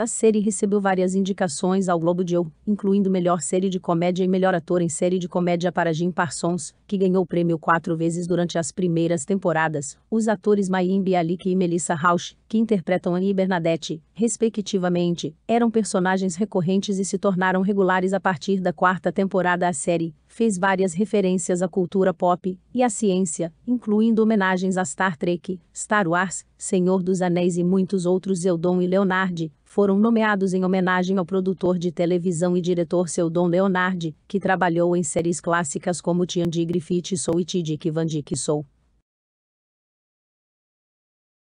A série recebeu várias indicações ao Globo de Ouro, incluindo melhor série de comédia e melhor ator em série de comédia para Jim Parsons, que ganhou o prêmio quatro vezes durante as primeiras temporadas. Os atores Mayim Bialik e Melissa Rauch, que interpretam Annie e Bernadette, respectivamente, eram personagens recorrentes e se tornaram regulares a partir da quarta temporada. da série fez várias referências à cultura pop e à ciência, incluindo homenagens a Star Trek, Star Wars, Senhor dos Anéis e muitos outros. Eudon e Leonardi foram nomeados em homenagem ao produtor de televisão e diretor Seudon Leonardi, que trabalhou em séries clássicas como Tian de Griffith Soul e Tidik Van Dyck Soul.